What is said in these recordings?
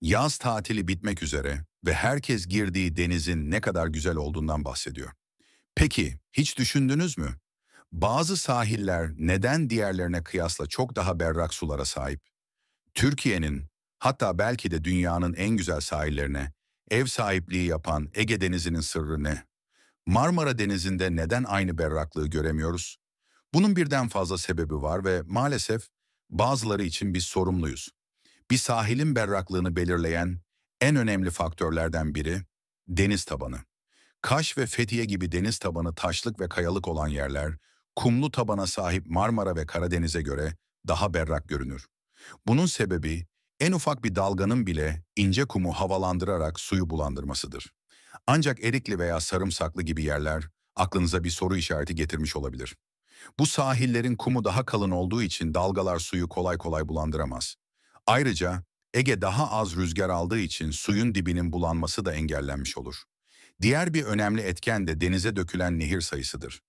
Yaz tatili bitmek üzere ve herkes girdiği denizin ne kadar güzel olduğundan bahsediyor. Peki hiç düşündünüz mü? Bazı sahiller neden diğerlerine kıyasla çok daha berrak sulara sahip? Türkiye'nin hatta belki de dünyanın en güzel sahillerine ev sahipliği yapan Ege Denizi'nin sırrı ne? Marmara Denizi'nde neden aynı berraklığı göremiyoruz? Bunun birden fazla sebebi var ve maalesef bazıları için biz sorumluyuz bir sahilin berraklığını belirleyen en önemli faktörlerden biri deniz tabanı. Kaş ve Fethiye gibi deniz tabanı taşlık ve kayalık olan yerler, kumlu tabana sahip Marmara ve Karadeniz'e göre daha berrak görünür. Bunun sebebi en ufak bir dalganın bile ince kumu havalandırarak suyu bulandırmasıdır. Ancak erikli veya sarımsaklı gibi yerler aklınıza bir soru işareti getirmiş olabilir. Bu sahillerin kumu daha kalın olduğu için dalgalar suyu kolay kolay bulandıramaz. Ayrıca Ege daha az rüzgar aldığı için suyun dibinin bulanması da engellenmiş olur. Diğer bir önemli etken de denize dökülen nehir sayısıdır.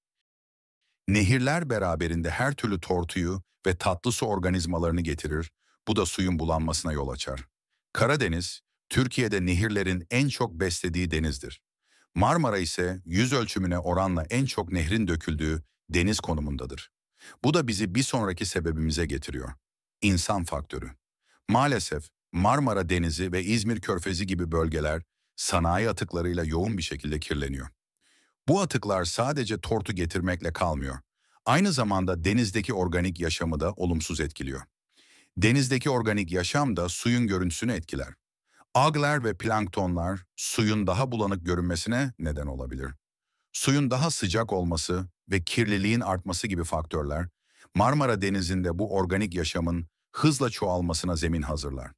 Nehirler beraberinde her türlü tortuyu ve tatlı su organizmalarını getirir, bu da suyun bulanmasına yol açar. Karadeniz, Türkiye'de nehirlerin en çok beslediği denizdir. Marmara ise yüz ölçümüne oranla en çok nehrin döküldüğü deniz konumundadır. Bu da bizi bir sonraki sebebimize getiriyor. İnsan faktörü. Maalesef Marmara Denizi ve İzmir Körfezi gibi bölgeler sanayi atıklarıyla yoğun bir şekilde kirleniyor. Bu atıklar sadece tortu getirmekle kalmıyor. Aynı zamanda denizdeki organik yaşamı da olumsuz etkiliyor. Denizdeki organik yaşam da suyun görüntüsünü etkiler. Algler ve planktonlar suyun daha bulanık görünmesine neden olabilir. Suyun daha sıcak olması ve kirliliğin artması gibi faktörler Marmara Denizi'nde bu organik yaşamın hızla çoğalmasına zemin hazırlar.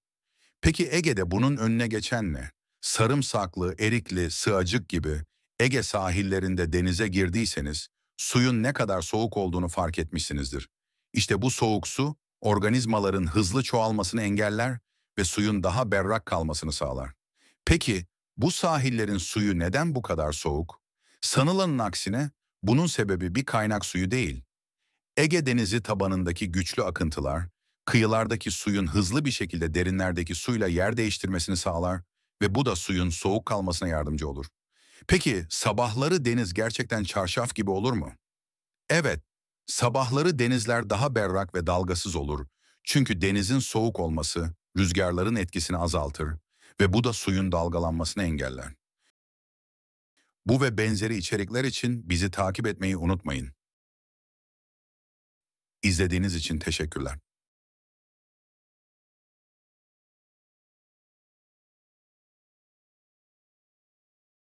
Peki Ege'de bunun önüne geçen ne? Sarımsaklı, erikli, sığacık gibi Ege sahillerinde denize girdiyseniz suyun ne kadar soğuk olduğunu fark etmişsinizdir. İşte bu soğuk su organizmaların hızlı çoğalmasını engeller ve suyun daha berrak kalmasını sağlar. Peki bu sahillerin suyu neden bu kadar soğuk? Sanılanın aksine bunun sebebi bir kaynak suyu değil. Ege Denizi tabanındaki güçlü akıntılar kıyılardaki suyun hızlı bir şekilde derinlerdeki suyla yer değiştirmesini sağlar ve bu da suyun soğuk kalmasına yardımcı olur. Peki sabahları deniz gerçekten çarşaf gibi olur mu? Evet, sabahları denizler daha berrak ve dalgasız olur. Çünkü denizin soğuk olması rüzgarların etkisini azaltır ve bu da suyun dalgalanmasını engeller. Bu ve benzeri içerikler için bizi takip etmeyi unutmayın. İzlediğiniz için teşekkürler.